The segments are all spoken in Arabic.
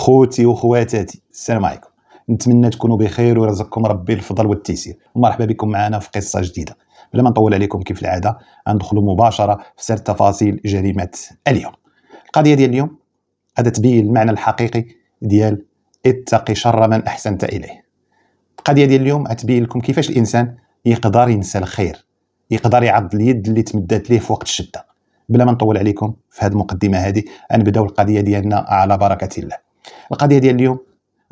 خوتي وخواتاتي السلام عليكم نتمنى تكونوا بخير ويرزقكم ربي الفضل والتيسير ومرحبا بكم معنا في قصه جديده بلا ما نطول عليكم كيف العاده غندخلوا مباشره في سر تفاصيل جريمه اليوم القضيه ديال اليوم هذا تبين المعنى الحقيقي ديال اتقي شر من احسنت اليه القضيه ديال اليوم غتبين لكم كيفاش الانسان يقدر ينسى الخير يقدر يعض اليد اللي تمدات ليه في وقت الشده بلا ما نطول عليكم في هذه المقدمه هذه نبداو القضيه ديالنا على بركه الله القضيه ديال اليوم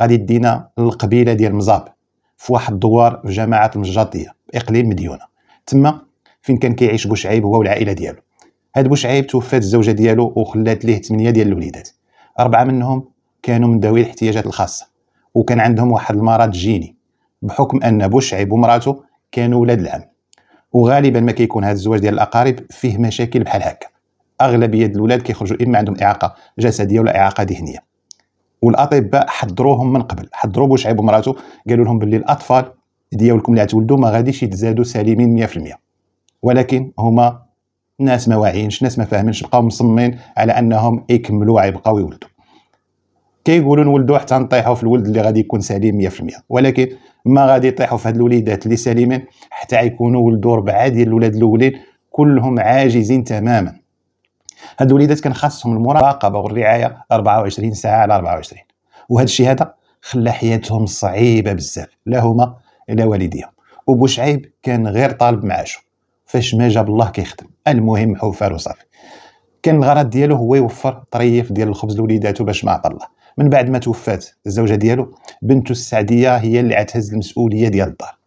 غادي يدينا للقبيله ديال مزاب في واحد الدوار في جماعه المجاطيه اقليم مديونه تما فين كان كيعيش بوشعيب هو والعائله ديالو هاد بوشعيب توفات الزوجه ديالو وخلات ليه 8 ديال الوليدات اربعه منهم كانوا من ذوي الاحتياجات الخاصه وكان عندهم واحد المرض جيني بحكم ان بوشعيب ومراته كانوا ولاد العم وغالبا ما كيكون هذا الزواج ديال الاقارب فيه مشاكل بحال هكا اغلبيه الولاد كيخرجوا اما عندهم اعاقه جسديه ولا اعاقه ذهنيه والاطباء حضروهم من قبل حضروا بوشعيب ومراته قالوا لهم باللي الاطفال ديالكم اللي غتولدوا ما غاديش يتزادوا سالمين 100% ولكن هما ناس ما واعيينش ناس ما فاهمينش بقاو مصممين على انهم يكملوا غيبقاو يولدوا كيقولوا نولدوا حتى نطيحوا في الولد اللي غادي يكون سليم 100% ولكن ما غادي يطيحوا في هاد الوليدات اللي سليمين حتى يكونوا ولدوا ربعه ديال الولاد الاولين كلهم عاجزين تماما هاد الوليدات كان خاصهم المراقبه والرعايه 24 ساعه على 24 وهذا الشيء هذا خلى حياتهم صعيبه بزاف لا هما لا والديهم وبو شعيب كان غير طالب معاشه فاش ما جاب الله كيخدم المهم حوفار وصافي كان الغرض ديالو هو يوفر طريف ديال الخبز لوليداتو باش ما الله من بعد ما توفات الزوجه ديالو بنته السعديه هي اللي عتهز المسؤوليه ديال الدار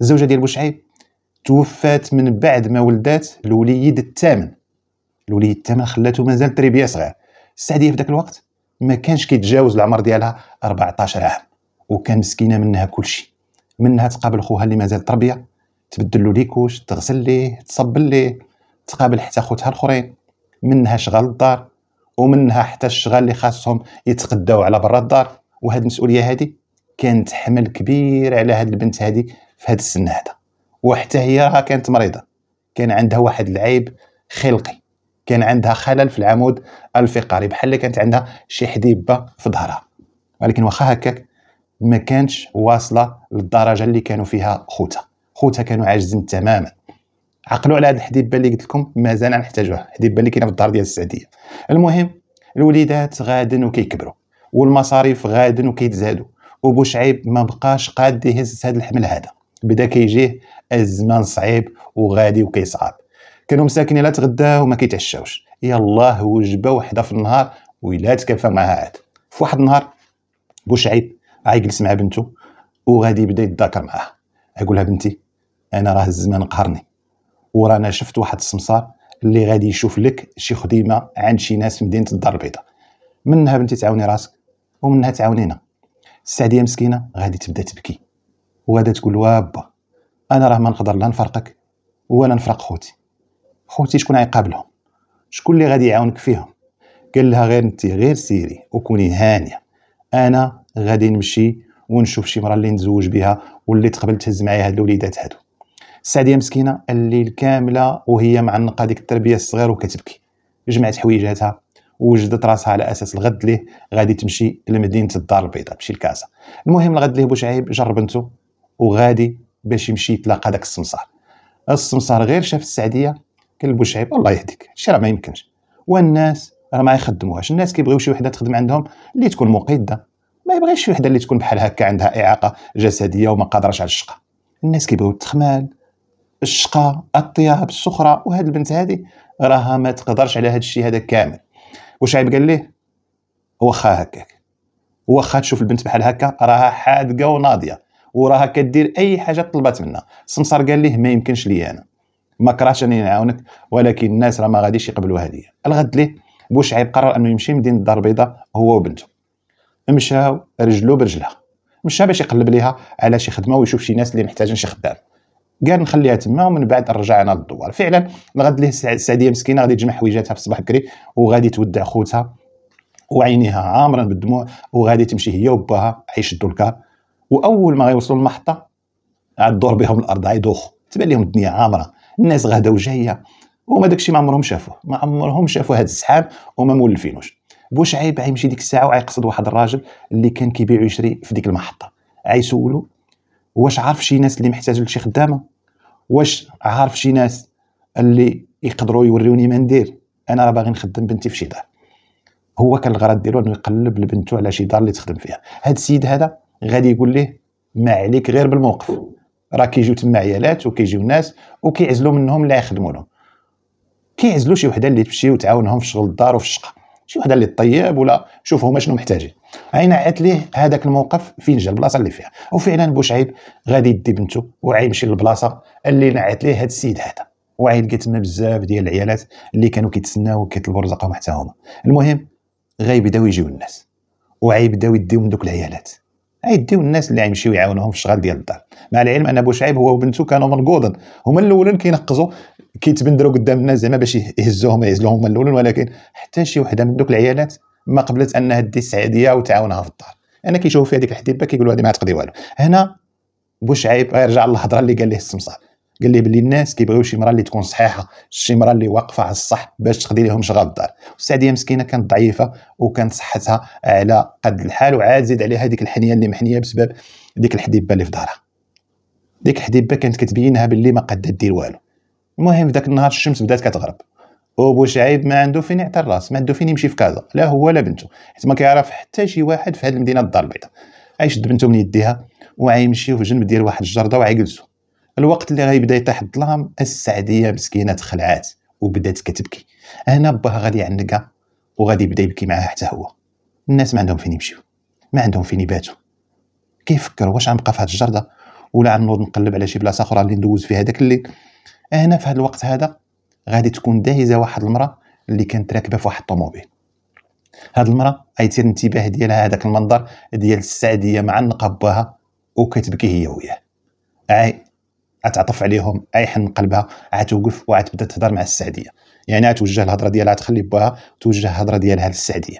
الزوجه ديال بوشعيب توفات من بعد ما ولدات الوليد الثامن الوليد تما خلاته مازال تربيه صغير السعديه في ذاك الوقت ما كانش كيتجاوز العمر ديالها 14 عام وكان مسكينه منها كلشي منها تقابل خوها اللي مازال تربيه تبدل له ليكوش تغسل ليه تصبل ليه تقابل حتى خوتها الاخرين منها شغل الدار ومنها حتى الشغل اللي خاصهم يتقداو على برا الدار وهاد المسؤوليه هادي كانت حمل كبير على هاد البنت هادي في هاد السن هذا وحتى هي راها كانت مريضه كان عندها واحد العيب خلقي كان عندها خلل في العمود الفقري بحال اللي كانت عندها شي حديبه في ظهرها ولكن واخا هكاك ما كانتش واصله للدرجه اللي كانوا فيها خوتها خوتها كانوا عاجزين تماما عقلوا على هذه الحديبه اللي قلت لكم مازال نحتاجوها الحديبه اللي كاينه في الدار ديال السعديه المهم الوليدات غادن وكيكبروا والمصاريف غادن وكيتزادوا وبو شعيب ما بقاش قاد يهز هذا الحمل هذا بدا كيجيه الزمان صعيب وغادي وكيصعب كانوا مساكين الا تغداو وما كيتعشاوش يلاه وجبه وحده في النهار ويلا تكافى معها عاد في واحد النهار بوشعيب غيجلس مع بنته وغادي يبدا يتذاكر معاها اقولها بنتي انا راه الزمان قهرني ورانا شفت واحد السمسار اللي غادي يشوف لك شي خديمه عند شي ناس في مدينه الدار البيضاء منها بنتي تعاوني راسك ومنها تعاونينا السعديه مسكينه غادي تبدا تبكي وغادا تقول وابا انا راه ما نقدر لا نفرقك ولا نفرق خوتي خوتي شكون غيقابلهم شكون اللي غادي يعاونك فيهم قال لها غير انت غير سيري وكوني هانيه انا غادي نمشي ونشوف شي مرة اللي نتزوج بها واللي تقبل تهز معايا هاد الوليدات هادو السعديه مسكينه الليل كامله وهي معنقه ديك التربيه الصغير وكتبكي جمعت حويجاتها وجدت راسها على اساس الغد ليه غادي تمشي لمدينه الدار البيضاء تمشي لكازا المهم الغد ليه بوشعيب جر بنته وغادي باش يمشي يتلاقى داك السمسار السمسار غير شاف السعديه كلب الشعيب الله يهديك هادشي راه ما يمكنش والناس راه ما يخدموهاش الناس كيبغيو شي وحده تخدم عندهم اللي تكون مقيده ما يبغيش شي وحده اللي تكون بحال هكا عندها اعاقه جسديه وما قادراش على الشقه الناس كيبغيو التخمال الشقه الطياب السخره وهاد البنت هادي راها ما تقدرش على هاد الشيء هذا كامل وشعيب قال ليه واخا هكاك واخا تشوف البنت بحال هكا راها حادقه وناضيه وراها كدير اي حاجه طلبات منها سمسار قال ليه ما يمكنش لي انا ما كرهتش اني نعاونك ولكن الناس راه ما غاديش يقبلوا هديه الغد ليه بوشعيب قرر انه يمشي مدينه الدار البيضاء هو وبنته مشاو رجلو برجلها مشى باش يقلب ليها على شي خدمه ويشوف شي ناس اللي محتاجين شي خدام قال نخليها تما ومن بعد نرجع انا للدوار فعلا الغد ليه السعديه مسكينه غادي تجمع حويجاتها في الصباح بكري وغادي تودع خوتها وعينيها عامره بالدموع وغادي تمشي هي وباها يشدوا الكار واول ما غيوصلوا للمحطه عاد دور بهم الارض عيدوخ تبان لهم الدنيا عامره الناس غاده وجايه وما داكشي ما عمرهم شافوه ما عمرهم شافوا هذا السحاب وما مولفينوش بوشعيب غيمشي ديك الساعه وعيقصد واحد الراجل اللي كان كيبيع ويشري في ديك المحطه عيسولو واش عارف شي ناس اللي محتاجه لشي خدامه واش عارف شي ناس اللي يقدروا يوريوني ما ندير انا راه باغي نخدم بنتي في شي دار هو كان الغرض ديالو انه يقلب لبنته على شي دار اللي تخدم فيها هاد السيد هذا غادي يقول ليه ما عليك غير بالموقف راه كيجيو تما عيالات وكيجيو ناس وكيعزلوا منهم لا يخدموا لهم كيعزلوا شي وحده اللي تمشي وتعاونهم في شغل الدار وفي الشقه شي وحده اللي طيب ولا شوف هما شنو محتاجين عين عات ليه هذاك الموقف فين جا البلاصه اللي فيها وفعلا بوشعيب غادي يدي بنته وعيمشي للبلاصه اللي نعت ليه هذا السيد هذا وعيد لقيت بزاف ديال العيالات اللي كانوا كيتسناو وكيطلبوا رزقهم حتى هما المهم غيبداو يجيو الناس وعيبداو يديو من دوك العيالات غيديو الناس اللي غيمشيو يعاونوهم في الشغل ديال الدار مع العلم ان ابو شعيب هو وبنته كانوا منقوضين هما الاولين كينقزوا كيتبندروا قدام الناس زعما باش يهزوهم يعزلوهم هما الاولين ولكن حتى شي وحده من دوك العيالات ما قبلت انها دي السعديه وتعاونها في الدار انا كيشوفوا في هذيك الحديبه كيقولوا هذه ما تقضي والو هنا بو شعيب غيرجع للهضره اللي قال ليه السمسار قال لي بلي الناس كيبغيو شي مراه اللي تكون صحيحه شي مراه اللي واقفه على الصح باش تقضي لهم شغل الدار السعديه مسكينه كانت ضعيفه وكانت صحتها على قد الحال وعاد زيد عليها ديك الحنيه اللي محنيه بسبب ديك الحديبه اللي في دارها ديك الحديبه كانت كتبينها باللي ما قادة دير والو المهم ذاك النهار الشمس بدات كتغرب وبو شعيب ما عنده فين يعطي الراس ما عنده فين يمشي في كازا لا هو لا بنته حيت ما كيعرف حتى شي واحد في هذه المدينه الدار البيضاء عايش بنته من يديها وعايمشيو في جنب ديال واحد الجرده وعيجلسوا الوقت اللي غيبدا يطيح الظلام السعديه مسكينه تخلعات وبدات كتبكي هنا باها غادي يعنقها وغادي يبدا يبكي معاها حتى هو الناس ما عندهم فين يمشيو ما عندهم فين يباتوا كيفكر واش غنبقى في هاد الجرده ولا غنوض نقلب على شي بلاصه اخرى اللي ندوز فيها داك الليل هنا في هاد الوقت هذا غادي تكون دايزه واحد المراه اللي كانت راكبه في واحد الطوموبيل هاد المراه غيثير الانتباه ديالها هذاك المنظر ديال السعديه مع نقبها وكتبكي هي وياه عاي غتعطف عليهم اي حن قلبها غتوقف وغتبدا تهضر مع السعديه يعني غتوجه الهضره ديالها تخلي باها توجه الهضره ديالها للسعديه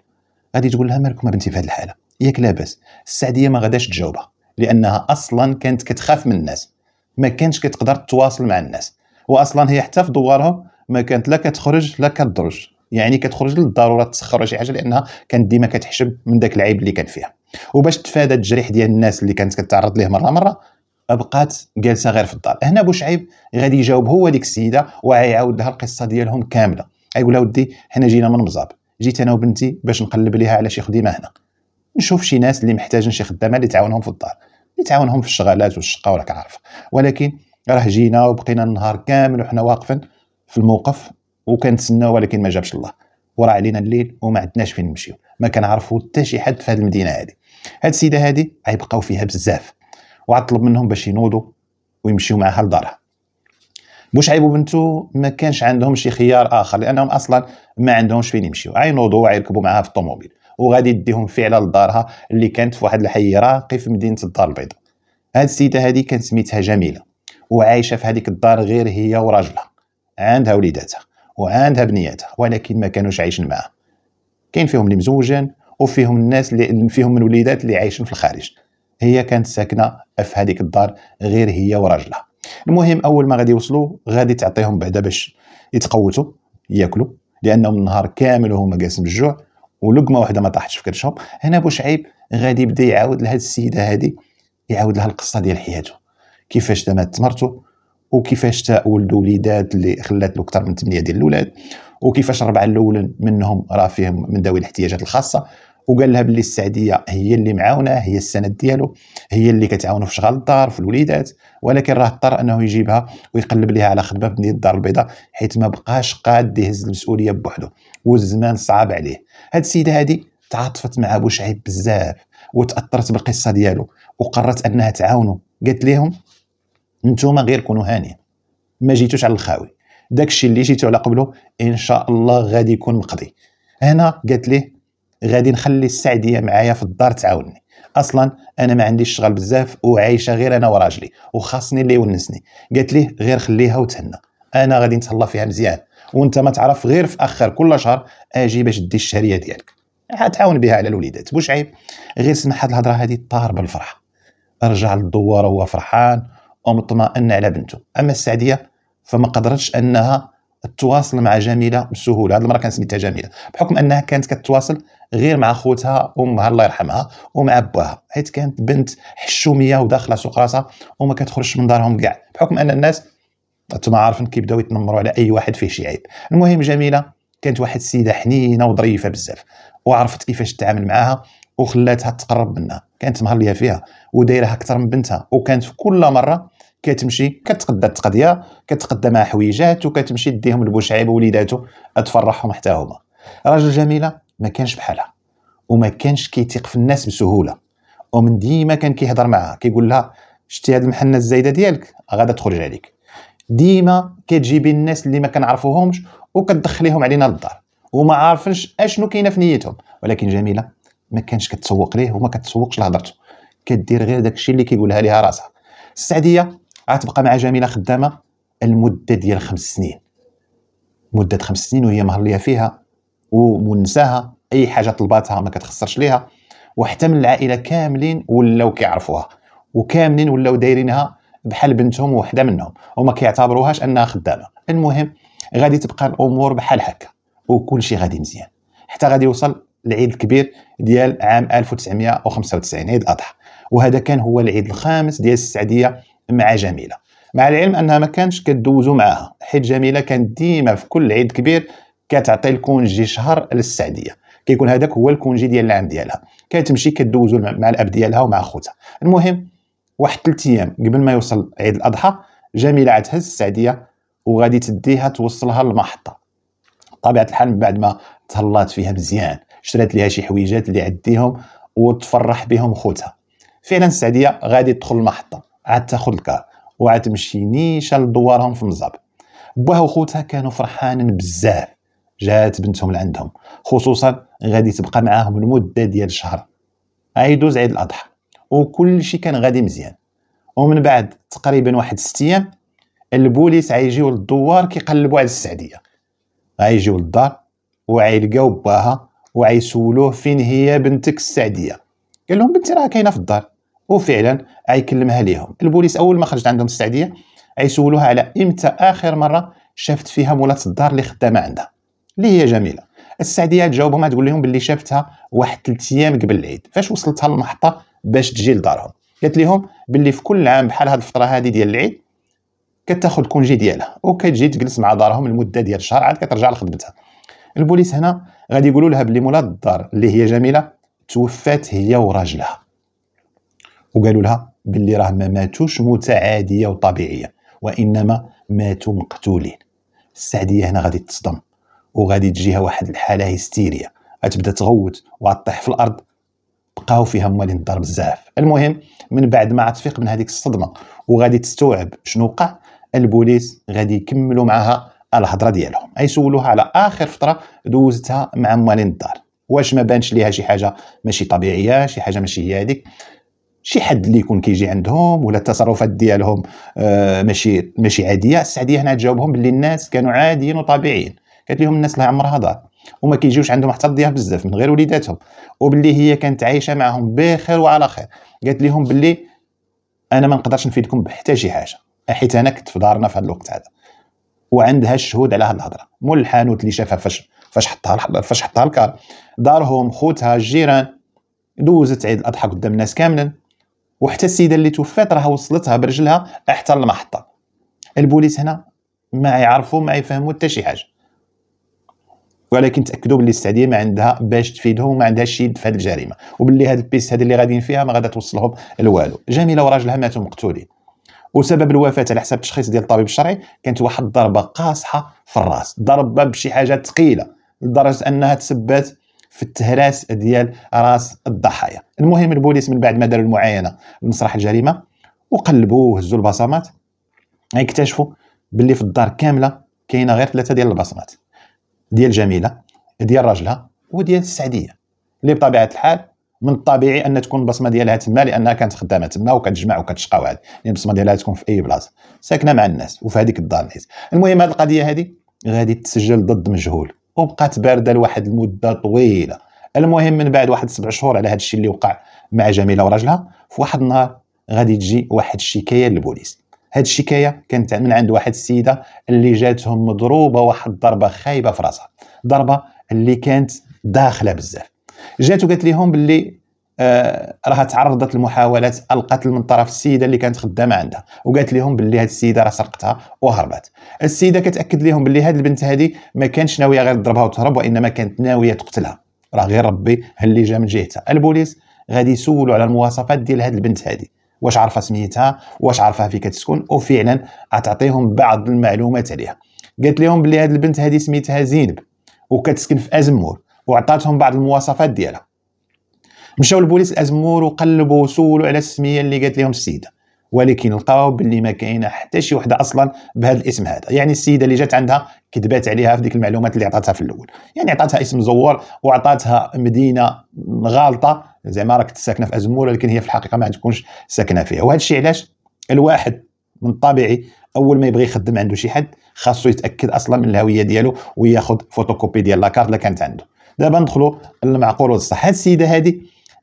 غادي تقول لها مالكم بنتي في هذه الحاله ياك لاباس السعديه ما غاداش تجاوبها لانها اصلا كانت كتخاف من الناس ما كانتش كتقدر تتواصل مع الناس واصلا هي حتى في دوارهم ما كانت لا كتخرج لا كتدرج يعني كتخرج للضروره تسخر شي حاجه لانها كانت ديما كتحشم من داك العيب اللي كان فيها وباش تفادى التجريح ديال الناس اللي كانت كتعرض ليه مره مره بقات جالسه غير في الدار هنا بوشعيب غادي يجاوب هو ديك السيده وغيعاود لها القصه ديالهم كامله غيقول لها ودي حنا جينا من مزاب جيت انا وبنتي باش نقلب ليها على شي خديمه هنا نشوف شي ناس اللي محتاجين شي خدامه اللي تعاونهم في الدار اللي تعاونهم في الشغالات والشقه وراك عارف ولكن راه جينا وبقينا النهار كامل وحنا واقفين في الموقف وكنتسناو ولكن ما جابش الله وراه علينا الليل وما عندناش فين نمشيو ما كنعرفو حتى شي حد في هذه المدينه هذه هاد السيده هذه غيبقاو فيها بزاف وعطلب منهم باش ينوضوا ويمشيو معها لدارها بوشعيب بنتو ما كانش عندهم شي خيار اخر لانهم اصلا ما عندهمش فين يمشيو غينوضوا ويركبوا معها في الطوموبيل وغادي يديهم فعلا لدارها اللي كانت في واحد الحي راقي في مدينه الدار البيضاء هاد السيده هادي كانت سميتها جميله وعايشه في هذيك الدار غير هي وراجلها عندها وليداتها وعندها بنياتها ولكن ما كانوش عايشين معاها كاين فيهم اللي مزوجين وفيهم الناس اللي فيهم من الوليدات اللي عايشين في الخارج هي كانت ساكنه في هذيك الدار غير هي وراجلها المهم اول ما غادي يوصلوا غادي تعطيهم بعدا باش يتقوتوا ياكلوا لانهم النهار كامل وهما جالسين بالجوع ولقمه واحده ما طاحتش في كرشهم هنا بوشعيب غادي يبدا يعاود لهاد السيده هادي يعاود لها القصه ديال حياته كيفاش تمات مرته وكيفاش تا ولد وليدات اللي خلات له اكثر من 8 ديال الاولاد وكيفاش ربعه الاولين منهم راه فيهم من ذوي الاحتياجات الخاصه وقال لها باللي السعديه هي اللي معاونه هي السند ديالو هي اللي كتعاونه في شغل الدار في الوليدات ولكن راه اضطر انه يجيبها ويقلب لها على خدمه بنيه الدار البيضاء حيت ما بقاش قاد يهز المسؤوليه بوحدو والزمان صعب عليه هاد السيده هادي تعاطفت مع ابو شعيب بزاف وتاثرت بالقصه ديالو وقررت انها تعاونه قالت لهم نتوما غير كونوا هانيين ما جيتوش على الخاوي داكشي اللي جيتو على قبله ان شاء الله غادي يكون مقضي هنا قالت ليه غادي نخلي السعديه معايا في الدار تعاوني اصلا انا ما عنديش شغل بزاف وعايشه غير انا وراجلي وخاصني اللي يونسني قالت ليه غير خليها وتهنى انا غادي نتهلا فيها مزيان وانت ما تعرف غير في اخر كل شهر اجي باش دي الشهريه ديالك حتعاون بها على الوليدات بوش عيب غير سمع هاد الهضره هذه طار بالفرح رجع للدوار وهو فرحان ومطمئن على بنته اما السعديه فما قدرتش انها تواصل مع جميله بسهوله هذه المراه كان سميتها جميله بحكم انها كانت كتواصل غير مع خوتها امها الله يرحمها ومع باها حيت كانت بنت حشوميه وداخله سوق راسها وما كتخرجش من دارهم كاع بحكم ان الناس انتم عارفين كيبداو يتنمروا على اي واحد فيه شي عيب المهم جميله كانت واحد السيده حنينه وظريفه بزاف وعرفت كيفاش تتعامل معاها وخلاتها تقرب منها كانت مهليه فيها ودايرها اكثر من بنتها وكانت في كل مره كتمشي كتقدى التقضيه كتقدى مع حويجات وكتمشي ديهم لبوشعيب وليداتو تفرحهم حتى هما راجل جميله ما كانش بحالها وما كانش كيتيق في الناس بسهوله ومن ديما كان كيهضر معاها كيقول لها شتي هاد المحنه الزايده ديالك غادا تخرج عليك ديما كتجيبي الناس اللي ما كنعرفوهمش وكتدخليهم علينا للدار وما عارفينش اشنو كاينه في نيتهم ولكن جميله ما كانش كتسوق ليه وما كتسوقش لهضرته كدير غير داكشي اللي كيقولها ليها راسها السعديه غتبقى مع جميله خدامه المده ديال خمس سنين مده خمس سنين وهي مهليه فيها ومنساها اي حاجه طلباتها ما كتخسرش ليها وحتى من العائله كاملين ولاو كيعرفوها وكاملين ولاو دايرينها بحال بنتهم وحده منهم وما كيعتبروهاش انها خدامه المهم غادي تبقى الامور بحال هكا وكل شيء غادي مزيان حتى غادي يوصل العيد الكبير ديال عام 1995 عيد الاضحى وهذا كان هو العيد الخامس ديال السعديه مع جميله مع العلم انها ما كانش كدوزو معاها حيت جميله كانت ديما في كل عيد كبير كتعطي الكونجي شهر للسعديه كيكون هذاك هو الكونجي ديال العام ديالها كتمشي كدوزو مع الاب ديالها ومع خوتها المهم واحد 3 ايام قبل ما يوصل عيد الاضحى جميله عتهز السعديه وغادي تديها توصلها للمحطه طبيعه الحال من بعد ما تهلات فيها مزيان شرات ليها شي حويجات اللي عديهم وتفرح بهم خوتها فعلا السعديه غادي تدخل المحطه عاد تاخذ الكار وعاد تمشي نيشا لدوارهم في مزاب باها وخوتها كانوا فرحانين بزاف جات بنتهم لعندهم خصوصا غادي تبقى معاهم لمده ديال شهر عيدوز عيد الاضحى وكل شيء كان غادي مزيان ومن بعد تقريبا واحد ست ايام البوليس عيجيو للدوار كيقلبوا على السعديه غيجيو للدار وعيلقاو باها وعيسولوه فين هي بنتك السعديه قال لهم بنتي راه كاينه في الدار وفعلا غيكلمها ليهم البوليس اول ما خرجت عندهم السعديه غيسولوها على امتى اخر مره شافت فيها مولات الدار اللي خدامه عندها اللي هي جميله السعديه تجاوبهم تقول لهم باللي شافتها واحد ثلاث ايام قبل العيد فاش وصلتها للمحطه باش تجي لدارهم قالت لهم باللي في كل عام بحال هذه الفتره هذه ديال العيد كتاخذ كونجي ديالها وكتجي تجلس مع دارهم المده ديال شهر عاد كترجع لخدمتها البوليس هنا غادي يقولوا لها بلي مولات الدار اللي هي جميله توفات هي وراجلها وقالوا لها باللي راه ما ماتوش موتة عادية وطبيعية وإنما ماتوا مقتولين السعدية هنا غادي تصدم وغادي تجيها واحد الحالة هستيرية غتبدا تغوت وغطيح في الأرض بقاو فيها موالين الدار بزاف المهم من بعد ما تفيق من هذيك الصدمة وغادي تستوعب شنو وقع البوليس غادي يكملوا معها الهضره ديالهم سولوها على اخر فتره دوزتها مع موالين الدار واش ما بانش ليها شي حاجه ماشي طبيعيه شي حاجه ماشي هي هذيك شي حد اللي يكون كيجي عندهم ولا التصرفات ديالهم آه ماشي ماشي عاديه السعديه هنا تجاوبهم باللي الناس كانوا عاديين وطبيعيين قالت لهم الناس لا عمرها دار وما كيجيوش عندهم حتى الضياف بزاف من غير وليداتهم وباللي هي كانت عايشه معاهم بخير وعلى خير قالت لهم باللي انا ما نقدرش نفيدكم بحتى شي حاجه حيت انا كنت في دارنا في هذا الوقت هذا وعندها الشهود على هذه الهضره مول الحانوت اللي شافها فاش فاش حطها فاش حطها الكار دارهم خوتها الجيران دوزت عيد الاضحى قدام الناس كاملين وحتى السيده اللي توفات راها وصلتها برجلها حتى المحطه البوليس هنا ما يعرفوا ما يفهموا حتى شي حاجه ولكن تاكدوا باللي السعديه ما عندها باش تفيدهم وما عندها شي في هذه الجريمه وباللي هذه البيس هذه اللي غاديين فيها ما غادا توصلهم لوالو جميله وراجلها ماتوا مقتولين وسبب الوفاه على حسب التشخيص ديال الطبيب الشرعي كانت واحد الضربه قاصحه في الراس ضربه بشي حاجه ثقيله لدرجه انها تسبت في التهراس ديال راس الضحايا المهم البوليس من بعد ما داروا المعاينه لمسرح الجريمه وقلبوا وهزوا البصمات اكتشفوا باللي في الدار كامله كاينه غير ثلاثه ديال البصمات ديال جميله ديال راجلها وديال السعديه اللي بطبيعه الحال من الطبيعي ان تكون البصمه ديالها تما لانها كانت خدامه تما وكتجمع وكتشقى وهذا يعني البصمه ديالها تكون في اي بلاصه ساكنه مع الناس وفي هذيك الدار المهم هذه القضيه هذه غادي تسجل ضد مجهول وبقات بارده لواحد المده طويله المهم من بعد واحد سبع شهور على هذا الشيء اللي وقع مع جميله وراجلها في واحد النهار غادي تجي واحد الشكايه للبوليس هاد الشكايه كانت من عند واحد السيده اللي جاتهم مضروبه واحد الضربه خايبه في راسها ضربه اللي كانت داخله بزاف جات وقالت لهم باللي آه، راها تعرضت لمحاولات القتل من طرف السيده اللي كانت خدامه عندها وقالت لهم باللي هذه السيده راه سرقتها وهربت السيده كتاكد لهم باللي هذه البنت هذه ما كانش ناويه غير تضربها وتهرب وانما كانت ناويه تقتلها راه غير ربي اللي جا من جهتها البوليس غادي يسولوا على المواصفات ديال هذه البنت هذه واش عارفه سميتها واش عارفه فين كتسكن وفعلا غتعطيهم بعض المعلومات عليها قالت لهم بلي هذه البنت هذه سميتها زينب وكتسكن في ازمور وعطاتهم بعض المواصفات ديالها مشاو البوليس الازمور وقلبوا وسولوا على السميه اللي قالت لهم السيده ولكن لقاو باللي ما كاينه حتى شي وحده اصلا بهذا الاسم هذا يعني السيده اللي جات عندها كذبات عليها في ديك المعلومات اللي عطاتها في الاول يعني عطاتها اسم زوار وعطاتها مدينه غالطه زعما راك ساكنه في ازمور ولكن هي في الحقيقه ما تكونش ساكنه فيها وهذا الشيء علاش الواحد من طبيعي اول ما يبغي يخدم عنده شي حد خاصو يتاكد اصلا من الهويه ديالو وياخذ فوتوكوبي ديال لاكارت اللي كانت عنده دابا ندخلوا للمعقول والصح هاد السيده هذه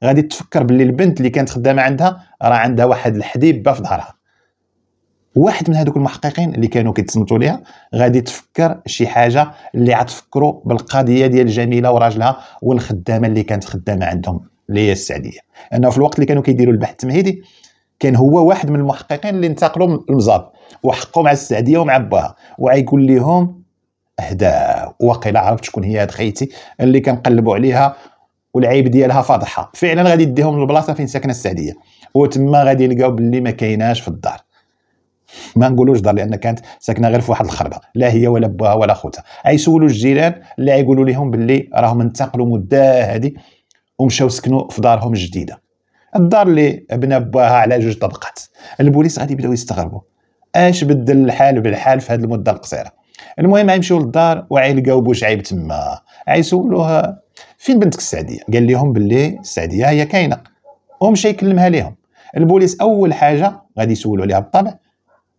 غادي تفكر باللي البنت اللي كانت خدامه عندها راه عندها واحد الحديبه في ظهرها واحد من هذوك المحققين اللي كانوا كيتصنتوا ليها غادي تفكر شي حاجه اللي عتفكروا بالقضيه ديال جميله وراجلها والخدامه اللي كانت خدامه عندهم اللي هي السعديه انه في الوقت اللي كانوا كيديروا البحث التمهيدي كان هو واحد من المحققين اللي انتقلوا المزاب وحقوا مع السعديه ومع باها وعيقول لهم اهدا وقيلا عرفت شكون هي هاد خيتي اللي كنقلبوا عليها والعيب ديالها فاضحه فعلا غادي يديهم البلاصه فين ساكنه السعديه وتما غادي يلقاو باللي ما كايناش في الدار ما نقولوش دار لان كانت ساكنه غير في واحد الخربه لا هي ولا باها ولا خوتها سولوا الجيران اللي يقولوا لهم باللي راهم انتقلوا مده هذه ومشاو سكنوا في دارهم الجديده الدار اللي بنا باها على جوج طبقات البوليس غادي يبداو يستغربوا اش بدل الحال بالحال في هذه المده القصيره المهم غيمشيو للدار وعيلقاو بوش عيب تما عيسولوها فين بنتك السعديه قال لهم باللي السعديه هي كاينه ومشى يكلمها لهم البوليس اول حاجه غادي يسولوا عليها بالطبع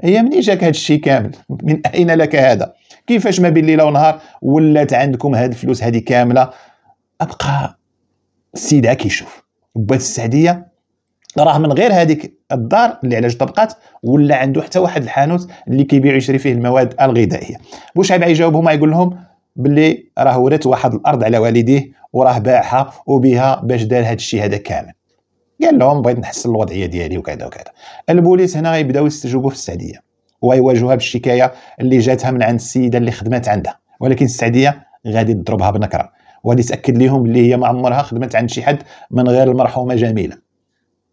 هي منين جاك هذا الشيء كامل من اين لك هذا كيفاش ما بين ليله ونهار ولات عندكم هاد الفلوس هذه كامله ابقى السيد عا كيشوف بات السعديه راه من غير هذيك الدار اللي علاج طبقات ولا عنده حتى واحد الحانوت اللي كيبيع ويشري فيه المواد الغذائيه بوشعب يجاوبهم يقول لهم بلي راه ورث واحد الارض على والديه وراه باعها وبها باش دار هذا الشيء هذا كامل قال لهم بغيت نحسن الوضعيه ديالي وكذا وكذا البوليس هنا غيبداو يستجوبوا في السعديه ويواجهوها بالشكايه اللي جاتها من عند السيده اللي خدمت عندها ولكن السعديه غادي تضربها بنكره وغادي تاكد لهم اللي هي ما عمرها خدمت عند شي حد من غير المرحومه جميله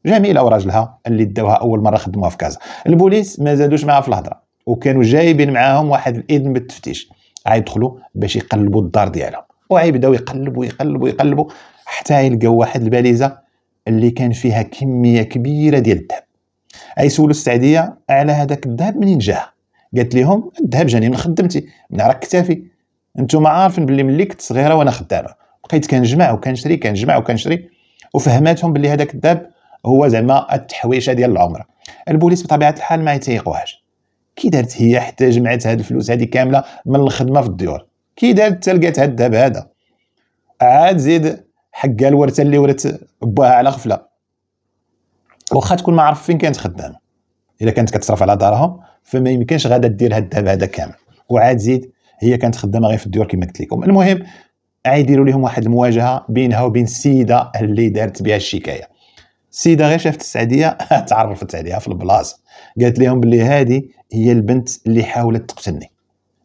جميله وراجلها اللي داوها اول مره خدموها في كازا البوليس ما زادوش معاها في الهضره وكانوا جايبين معاهم واحد الاذن بالتفتيش غيدخلوا باش يقلبوا الدار ديالهم وعيبداو يقلبوا يقلبوا يقلبوا حتى يلقاو واحد الباليزه اللي كان فيها كميه كبيره ديال الذهب اي سولوا السعديه على هذاك الذهب منين جا قالت لهم الذهب جاني من خدمتي من على كتافي نتوما عارفين باللي ملي كنت صغيره وانا خدامه بقيت كنجمع وكنشري كنجمع وكنشري وفهماتهم باللي هذاك الذهب هو زعما التحويشه ديال العمره البوليس بطبيعه الحال ما يتيقوهاش كي دارت هي حتى جمعت هاد الفلوس هذه كامله من الخدمه في الديور كي دارت تلقى الذهب بهذا عاد زيد حقا الورثه اللي ورث باها على غفله واخا تكون ما عارف فين كانت خدامه الا كانت كتصرف على دارها فما يمكنش غادا دير هاد الذهب هذا كامل وعاد زيد هي كانت خدامه غير في الديور كما قلت لكم المهم عاد يديرو لهم واحد المواجهه بينها وبين السيده اللي دارت بها الشكايه السيده غير شافت السعديه تعرفت عليها في البلاصه قالت لهم بلي هذه هي البنت اللي حاولت تقتلني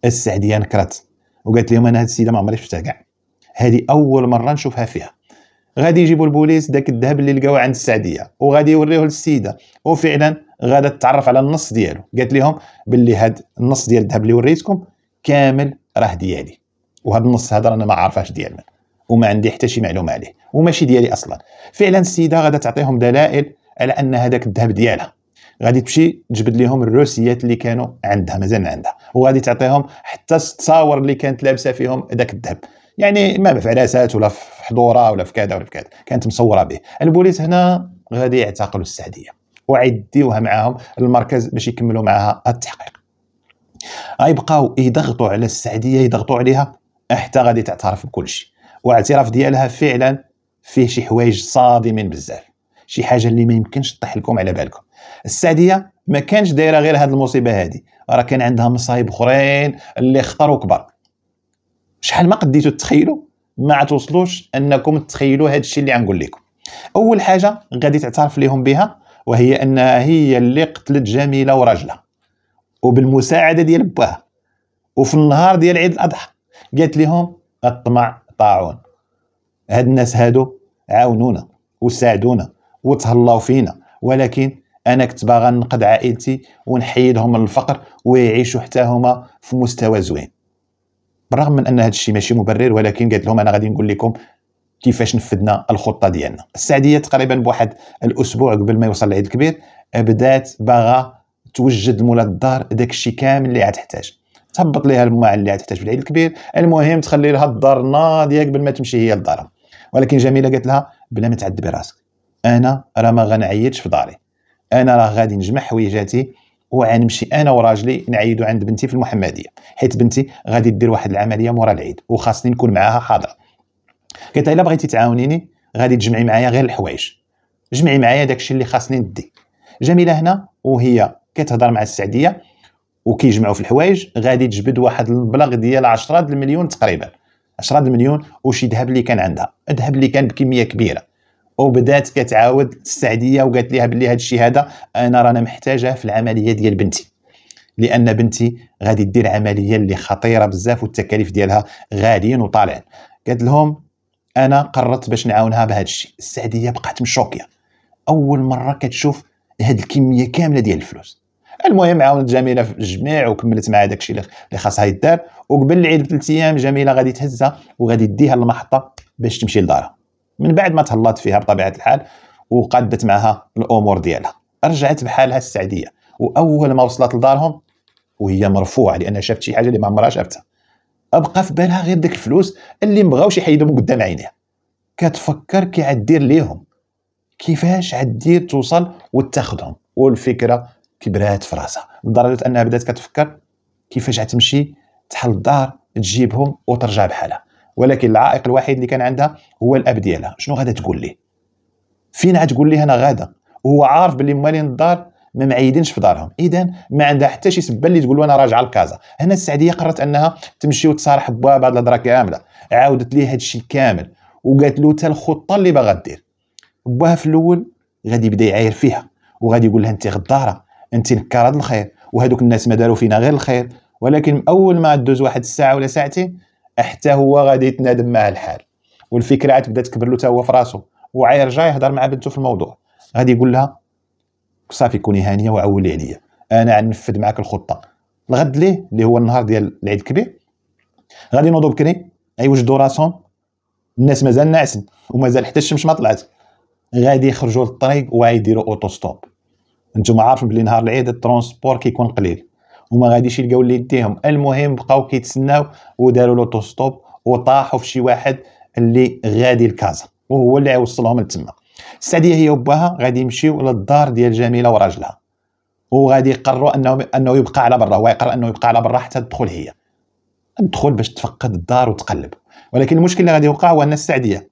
السعديه نكرت وقالت لهم انا هاد السيده ما عمري شفتها كاع هذه اول مره نشوفها فيها غادي يجيبوا البوليس داك الذهب اللي لقاوه عند السعديه وغادي يوريه للسيده وفعلا غادا تتعرف على النص ديالو قالت لهم باللي هاد النص ديال الذهب اللي وريتكم كامل راه ديالي وهاد النص هذا انا ما عارفاش ديال من وما عندي حتى شي معلومه عليه وماشي ديالي اصلا فعلا السيده غادا تعطيهم دلائل على ان هذاك الذهب ديالها غادي تمشي تجبد لهم الروسيات اللي كانوا عندها مازال عندها وغادي تعطيهم حتى التصاور اللي كانت لابسه فيهم ذاك الذهب يعني ما في عراسات ولا في حضوره ولا في كذا ولا في كذا كانت مصوره به البوليس هنا غادي يعتقلوا السعديه وعديوها معاهم المركز باش يكملوا معاها التحقيق غيبقاو يضغطوا على السعديه يضغطوا عليها حتى غادي تعترف بكل شيء واعتراف ديالها فعلا فيه شي حوايج صادمين بزاف شي حاجه اللي ما يمكنش تطيح لكم على بالكم السعديه ما كانش دايره غير هذه المصيبه هذه راه كان عندها مصايب اخرين اللي خطروا كبر شحال ما قديتو تتخيلوا ما توصلوش انكم تتخيلوا هذا الشيء اللي غنقول لكم اول حاجه غادي تعترف لهم بها وهي انها هي اللي قتلت جميله ورجلها وبالمساعده ديال باها وفي النهار ديال عيد الاضحى قالت لهم الطمع طاعون هاد الناس هادو عاونونا وساعدونا وتهلاو فينا ولكن انا كنت باغا ننقد عائلتي ونحيدهم من الفقر ويعيشوا حتى هما في مستوى زوين بالرغم من ان هذا الشيء ماشي مبرر ولكن قالت لهم انا غادي نقول لكم كيفاش نفذنا الخطه ديالنا السعديه تقريبا بواحد الاسبوع قبل ما يوصل العيد الكبير بدات باغا توجد مولا الدار داك الشيء كامل اللي غتحتاج تهبط ليها الماء اللي غتحتاج في العيد الكبير المهم تخلي لها الدار ناضيه قبل ما تمشي هي لدارها ولكن جميله قالت لها بلا ما تعذبي راسك انا راه ما غنعيطش في داري انا راه غادي نجمع حويجاتي وغنمشي انا وراجلي نعيدو عند بنتي في المحمديه حيت بنتي غادي دير واحد العمليه مورا العيد وخاصني نكون معاها حاضر قلت الا بغيتي تعاونيني غادي تجمعي معايا غير الحوايج جمعي معايا داكشي اللي خاصني ندي جميله هنا وهي كتهضر مع السعديه وكيجمعوا في الحوايج غادي تجبد واحد المبلغ ديال 10 المليون تقريبا 10 المليون وشي ذهب اللي كان عندها الذهب اللي كان بكميه كبيره وبدات كتعاود السعديه وقالت ليها بلي هذا الشيء هذا انا رانا محتاجه في العمليه ديال بنتي لان بنتي غادي دير عمليه اللي خطيره بزاف والتكاليف ديالها غاليين وطالعين قالت لهم انا قررت باش نعاونها بهذا الشيء السعديه بقات مشوكيه اول مره كتشوف هاد الكميه كامله ديال الفلوس المهم عاونت جميله في الجميع وكملت مع داك الشيء اللي خاصها يدار وقبل العيد بثلاث ايام جميله غادي تهزها وغادي ديها للمحطه باش تمشي لدارها من بعد ما تهلات فيها بطبيعه الحال وقادت معها الامور ديالها رجعت بحالها السعديه واول ما وصلت لدارهم وهي مرفوعه لان شافت شي حاجه اللي ما عمرها شافتها ابقى في بالها غير ديك الفلوس اللي مبغاوش يحيدهم قدام عينيها كتفكر كي عدير ليهم كيفاش عدير توصل وتاخذهم والفكره كبرات في راسها لدرجه انها بدات كتفكر كيفاش عتمشي تحل الدار تجيبهم وترجع بحالها ولكن العائق الوحيد اللي كان عندها هو الاب ديالها شنو غادا تقول ليه فين غتقول ليه انا غاده وهو عارف باللي موالين الدار ما معيدينش في دارهم اذا ما عندها حتى شي سبه اللي تقول انا راجعه لكازا هنا السعديه قررت انها تمشي وتصارح بها بعد الهضره كامله عاودت ليه هذا الشيء كامل وقالت له حتى الخطه اللي باغا دير باها في الاول غادي يبدا يعاير فيها وغادي يقول لها انت غداره انت نكاره الخير وهذوك الناس ما داروا فينا غير الخير ولكن اول ما دوز واحد الساعه ولا ساعتين حتى هو غادي يتنادم مع الحال والفكره عاد بدات تكبر له هو في راسو وعيرجع يهضر مع بنته في الموضوع غادي يقول لها صافي كوني هانيه وعولي عليا انا غنفذ معاك الخطه الغد ليه اللي هو النهار ديال العيد الكبير غادي نوضوا بكري غيوجدوا راسهم الناس مازال ناعسين ومازال حتى الشمس ما طلعت غادي يخرجوا للطريق وغيديروا اوتو ستوب انتم عارفين بلي نهار العيد الترونسبور كيكون قليل وما غاديش يلقاو اللي يديهم المهم بقاو كيتسناو وداروا لوطو ستوب وطاحوا في شي واحد اللي غادي لكازا وهو اللي غيوصلهم لتما السعديه هي وباها غادي يمشيو للدار ديال جميله وراجلها وغادي يقرروا انه انه يبقى على برا هو يقرر انه يبقى على برا حتى تدخل هي تدخل باش تفقد الدار وتقلب ولكن المشكل اللي غادي يوقع هو ان السعديه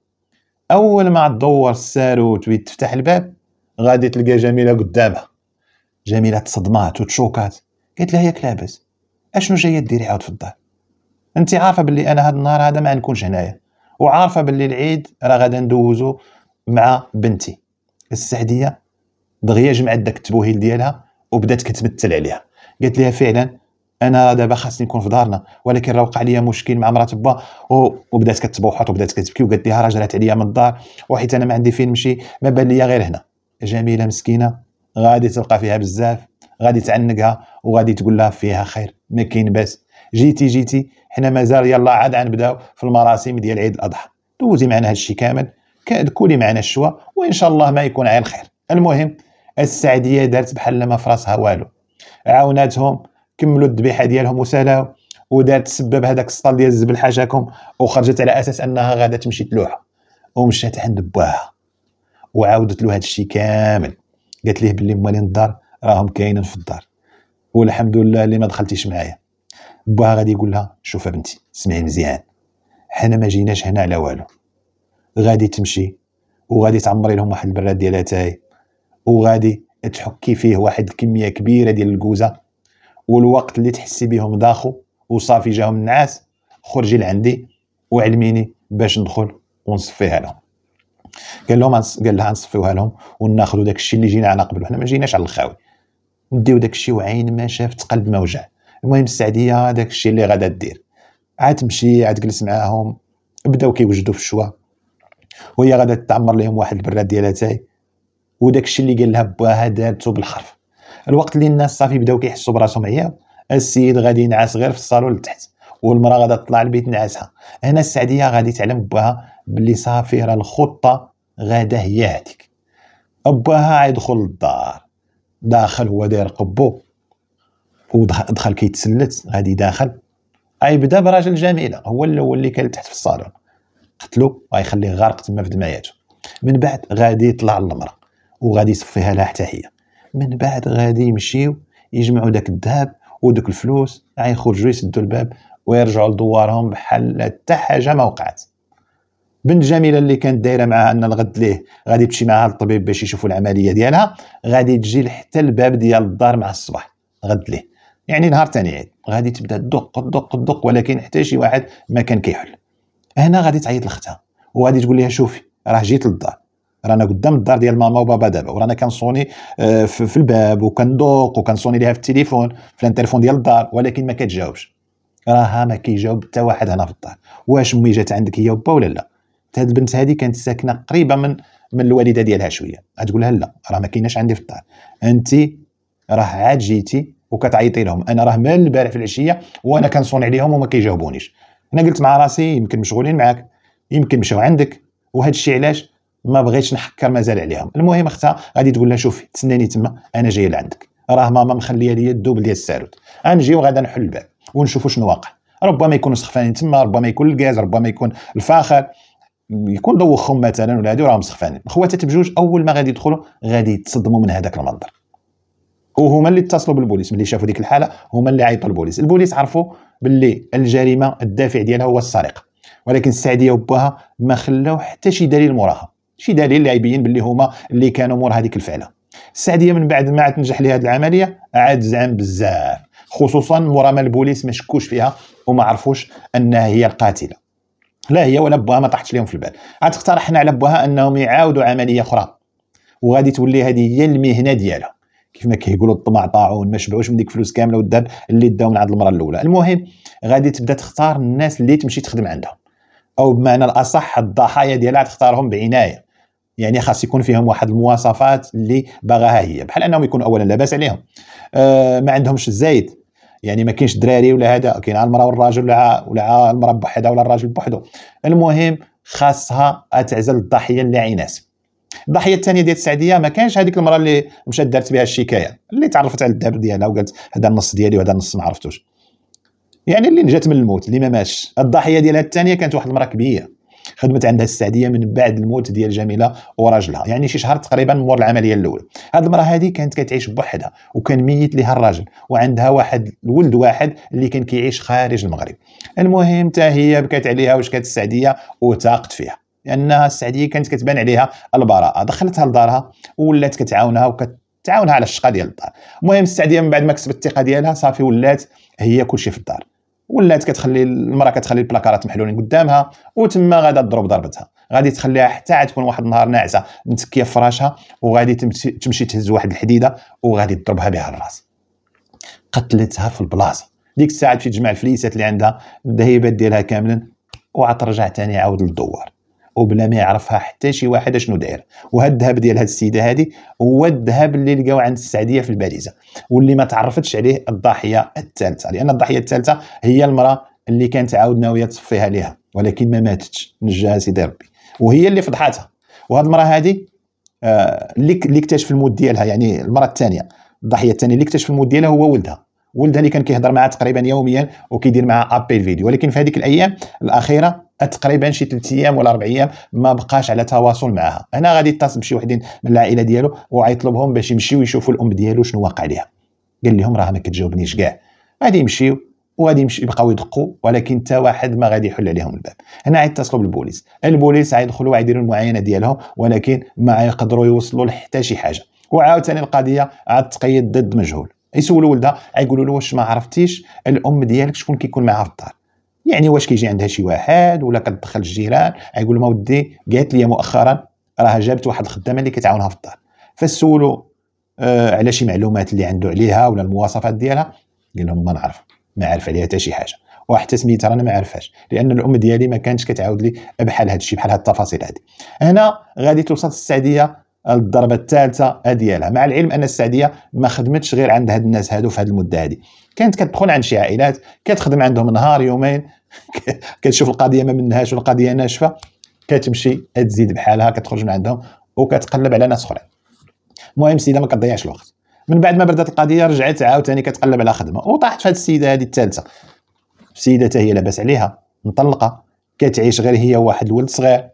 اول ما تدور الساروت وتفتح الباب غادي تلقى جميله قدامها جميله تصدمات وتشوكات قالت لها ياك لاباس اشنو جايه ديري عاود في الدار انت عارفه باللي انا هذا النهار هذا ما نكونش هنايا وعارفه باللي العيد راه غادا ندوزو مع بنتي السعديه دغيا جمعت داك التبوهيل ديالها وبدات كتمثل عليها قالت لها فعلا انا دابا خاصني نكون في دارنا ولكن راه وقع لي مشكل مع مرات با وبدات كتبوحط وبدات كتبكي وقالت لها راه جرات عليا من الدار وحيت انا ما عندي فين نمشي ما بان ليا غير هنا جميله مسكينه غادي تلقى فيها بزاف غادي تعنقها وغادي تقول لها فيها خير ما كاين باس جيتي جيتي حنا مازال يلا عاد غنبداو في المراسم ديال عيد الاضحى دوزي معنا هادشي كامل كولي معنا الشوا وان شاء الله ما يكون عين خير المهم السعديه دارت بحال ما في راسها والو عاوناتهم كملوا الذبيحه ديالهم وسالاو ودارت سبب هذاك السطال ديال الزبل حاجاكم وخرجت على اساس انها غادا تمشي تلوح ومشات عند باها وعاودت له هذا الشيء كامل قالت ليه بلي مالين الدار راهم كاينين في الدار والحمد لله اللي ما دخلتيش معايا باها غادي يقول لها شوف بنتي سمعي مزيان حنا ما جيناش هنا على والو غادي تمشي وغادي تعمري لهم واحد البراد ديال اتاي وغادي تحكي فيه واحد الكميه كبيره ديال الكوزه والوقت اللي تحسي بهم داخو وصافي جاهم النعاس خرجي لعندي وعلميني باش ندخل ونصفيها لهم قال لهم قال لها نصفيوها لهم وناخذوا داك الشيء اللي جينا على قبل حنا ما جيناش على الخاوي نديو داكشي وعين ما شافت قلب ما وجع المهم السعديه داكشي اللي غادا دير عاد تمشي عاد تجلس معاهم بداو كيوجدوا في الشوا وهي غادا تعمر لهم واحد البراد ديالها تاي وداكشي اللي قال لها باها دارتو بالحرف الوقت اللي الناس صافي بداو كيحسوا براسهم عياب السيد غادي ينعس غير في الصالون لتحت والمراه غادا تطلع البيت نعاسها هنا السعديه غادي تعلم باها بلي صافي راه الخطه غادا هي هذيك باها يدخل للدار داخل هو داير قبو ودخل كيتسلت غادي داخل غيبدا براجل جميله هو الاول اللي كان تحت في الصالون قتلو غيخليه غارق تما في دمياته من بعد غادي يطلع للمراه وغادي يصفيها لها حتى هي من بعد غادي يمشيو يجمعوا داك الذهب ودوك الفلوس غيخرجوا يسدوا الباب ويرجعوا لدوارهم بحال حتى حاجه ما وقعت بنت جميله اللي كانت دايره معها ان الغد ليه غادي تمشي معها للطبيب باش يشوفوا العمليه ديالها غادي تجي حتى الباب ديال الدار مع الصباح غد ليه يعني نهار ثاني عيد غادي تبدا تدق تدق تدق ولكن حتى شي واحد ما كان كيحل هنا غادي تعيط لختها وغادي تقول لها شوفي راه جيت للدار رانا قدام الدار ديال ماما وبابا دابا ورانا كنصوني آه، في الباب وكندوق وكنصوني ليها في التليفون في الانترفون ديال الدار ولكن ما كتجاوبش راها ما كيجاوب حتى واحد هنا في الدار واش امي جات عندك هي وبا ولا لا هاد البنت هادي كانت ساكنه قريبه من من الوالده ديالها شويه غتقول لها لا راه ما كايناش عندي في الدار انت راه عاد جيتي وكتعيطي لهم انا راه من البارح في العشيه وانا كنصون عليهم وما كيجاوبونيش انا قلت مع راسي يمكن مشغولين معاك يمكن مشاو عندك وهذا الشيء علاش ما بغيتش نحكر مازال عليهم المهم اختها غادي تقول لها شوفي تسناني تما انا جايه لعندك راه ماما مخليه لي الدوب ديال الساروت غنجي وغادا نحل الباب ونشوفوا شنو واقع ربما يكونوا سخفانين تما ربما يكون الغاز ربما يكون الفاخر يكون دوخهم مثلا ولا هادي وراهم سخفانين خواتات بجوج اول ما غادي يدخلوا غادي يتصدموا من هذاك المنظر وهما اللي اتصلوا بالبوليس ملي شافوا ديك الحاله هما اللي عيطوا البوليس البوليس عرفوا باللي الجريمه الدافع ديالها هو السرقه ولكن السعديه وباها ما خلاو حتى شي دليل موراها شي دليل اللي يبين باللي هما اللي كانوا مور هذيك الفعله السعديه من بعد ما تنجح لهذه العمليه عاد زعم بزاف خصوصا مورا ما البوليس ما شكوش فيها وما عرفوش انها هي القاتله لا هي ولا بوها ما طاحتش لهم في البال غتقترحنا على بوها انهم يعاودوا عمليه اخرى وغادي تولي هذه هي المهنه ديالها كيف ما كيقولوا الطمع طاعون ما شبعوش من ديك الفلوس كامله والذهب اللي داو من عند المره الاولى المهم غادي تبدا تختار الناس اللي تمشي تخدم عندهم او بمعنى الاصح الضحايا ديالها تختارهم بعنايه يعني خاص يكون فيهم واحد المواصفات اللي باغاها هي بحال انهم يكونوا اولا لاباس عليهم آه ما عندهمش الزايد يعني ما كاينش دراري ولا هذا كاين المراه والراجل ولا ولا المراه بوحدها ولا الراجل بوحدو المهم خاصها تعزل الضحيه اللي عينات الضحيه الثانيه ديال السعديه ما كانش هذيك المراه اللي مشات دارت بها الشكايه اللي تعرفت على الدار ديالها وقالت هذا النص ديالي وهذا النص ما عرفتوش يعني اللي نجات من الموت اللي ما ماتش الضحيه ديالها الثانيه كانت واحد المراه كبيره خدمت عندها السعديه من بعد الموت ديال جميله وراجلها يعني شي شهر تقريبا مور العمليه الاولى هاد المراه هذه كانت كتعيش بوحدها وكان ميت لها الراجل وعندها واحد الولد واحد اللي كان كيعيش خارج المغرب المهم حتى هي بكات عليها واش كانت السعديه وتاقت فيها لانها السعديه كانت كتبان عليها البراءه دخلتها لدارها ولات كتعاونها وكت تعاونها على الشقه ديال الدار المهم السعديه من بعد ما كسبت الثقه ديالها صافي ولات هي كلشي في الدار ولات كتخلي المراه كتخلي البلاكارات محلولين قدامها وتما غادا تضرب ضربتها غادي تخليها حتى عاد تكون واحد النهار ناعسه متكيه في فراشها وغادي تمشي تهز واحد الحديده وغادي تضربها بها الراس قتلتها في البلاصه ديك الساعه تمشي تجمع الفليسات اللي عندها الذهيبات ديالها كاملا وعاد ترجع ثاني عاود للدوار وبلا ما يعرفها حتى شي واحد شنو داير وهاد الذهب ديال هاد السيده هادي هو الذهب اللي لقاو عند السعديه في الباريزه واللي ما تعرفتش عليه الضحيه الثالثه لان الضحيه الثالثه هي المراه اللي كانت عاود ناويه تصفيها ليها ولكن ما ماتتش نجاها سيدي ربي وهي اللي فضحاتها وهاد المراه هادي آه، اللي اكتشف الموت ديالها يعني المراه الثانيه الضحيه الثانيه اللي اكتشف الموت ديالها هو ولدها ولد هاني كان كيهضر معاه تقريبا يوميا وكيدير معاه ابيل فيديو ولكن في هذيك الايام الاخيره تقريبا شي ثلاث ايام ولا اربع ايام ما بقاش على تواصل معها هنا غادي يتصل بشي وحدين من العائله ديالو وغيطلبهم باش يمشيو يشوفوا الام ديالو شنو واقع ليها قال لهم راه ما كتجاوبنيش كاع غادي يمشيو وغادي يمشي يبقاو يدقوا ولكن حتى واحد ما غادي يحل عليهم الباب هنا غيتصلوا بالبوليس البوليس غيدخلوا غيديروا المعاينه ديالهم ولكن ما يقدروا يوصلوا لحتى شي حاجه وعاوتاني القضيه عاد تقيد ضد مجهول يسولوا ولدها يقولوا له واش ما عرفتيش الام ديالك شكون كيكون معها في الدار يعني واش كيجي عندها شي واحد ولا كتدخل الجيران يقول ما ودي قالت لي مؤخرا راها جابت واحد الخدامه اللي كتعاونها في الدار فسولوا آه على شي معلومات اللي عنده عليها ولا المواصفات ديالها قال لهم ما نعرف ما عارف عليها حتى شي حاجه وحتى سميتها انا ما عارفاش لان الام ديالي ما كانتش كتعاود لي بحال هذا الشيء بحال هاد التفاصيل هذه هنا غادي توصل السعديه الضربه الثالثه ديالها مع العلم ان السعديه ما خدمتش غير عند هاد الناس هادو في هاد المده هادي كانت كتدخل عند شي عائلات كتخدم عندهم نهار يومين كتشوف القضيه ما منهاش والقضيه ناشفه كتمشي تزيد بحالها كتخرج من عندهم وكتقلب على ناس اخرين المهم السيده ما كتضيعش الوقت من بعد ما بردت القضيه رجعت عاوتاني كتقلب على خدمه وطاحت في هاد السيده هادي الثالثه السيده هي لاباس عليها مطلقه كتعيش غير هي وواحد الولد صغير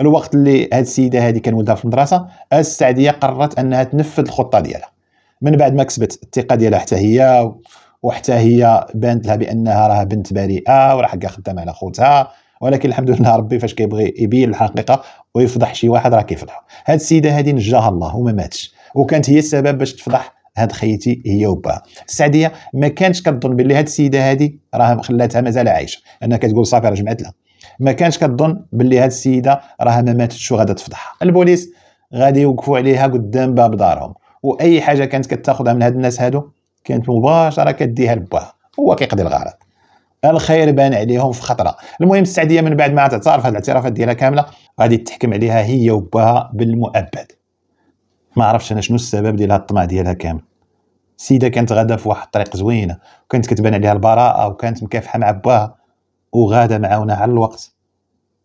الوقت اللي هاد السيده هذه كان ولدها في المدرسه السعديه قررت انها تنفذ الخطه ديالها من بعد ما كسبت الثقه ديالها حتى هي وحتى هي بانت لها بانها راه بنت بريئه ولا كاع خدامه على خوتها ولكن الحمد لله ربي فاش كيبغي يبين الحقيقه ويفضح شي واحد راه كيفضحو هاد السيده هذه نجاها الله وما ماتش وكانت هي السبب باش تفضح هاد خيتي هي وباها السعديه ما كانتش كتظن باللي هاد السيده هذه راه خلاتها مازال عايشه انها كتقول صافي راه جمعت لها ما كانش كتظن باللي هاد السيده راها ما ماتتش وغادا تفضحها البوليس غادي يوقفوا عليها قدام باب دارهم واي حاجه كانت كتاخذها من هاد الناس هادو كانت مباشره كديها لباها هو كيقضي الغرض الخير بان عليهم في خطره المهم السعديه من بعد ما تعترف هاد الاعترافات ديالها كامله غادي تحكم عليها هي وباها بالمؤبد ما عرفتش انا شنو السبب ديال هاد الطمع ديالها كامل السيده كانت غاده في واحد الطريق زوينه وكانت كتبان عليها البراءه وكانت مكافحه مع باها وغادة معاونا على الوقت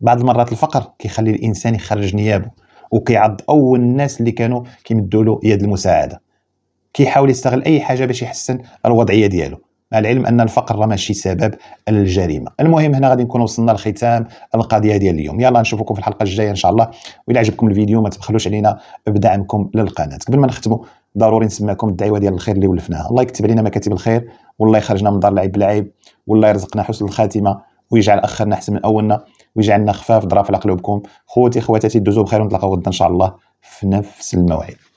بعض المرات الفقر كيخلي الانسان يخرج نيابه وكيعض اول الناس اللي كانوا كيمدوا له يد المساعده كيحاول يستغل اي حاجه باش يحسن الوضعيه ديالو مع العلم ان الفقر راه ماشي سبب الجريمه المهم هنا غادي نكون وصلنا لختام القضيه ديال اليوم يلا نشوفكم في الحلقه الجايه ان شاء الله والا عجبكم الفيديو ما تبخلوش علينا بدعمكم للقناه قبل ما نختموا ضروري نسمعكم الدعوه ديال الخير اللي ولفناها الله يكتب علينا مكاتب الخير والله يخرجنا من دار العيب بالعيب والله يرزقنا حسن الخاتمه ويجعل اخرنا احسن من اولنا ويجعلنا خفاف ضراف على قلوبكم خوتي خواتاتي دوزو بخير ونتلاقاو غدا ان شاء الله في نفس الموعد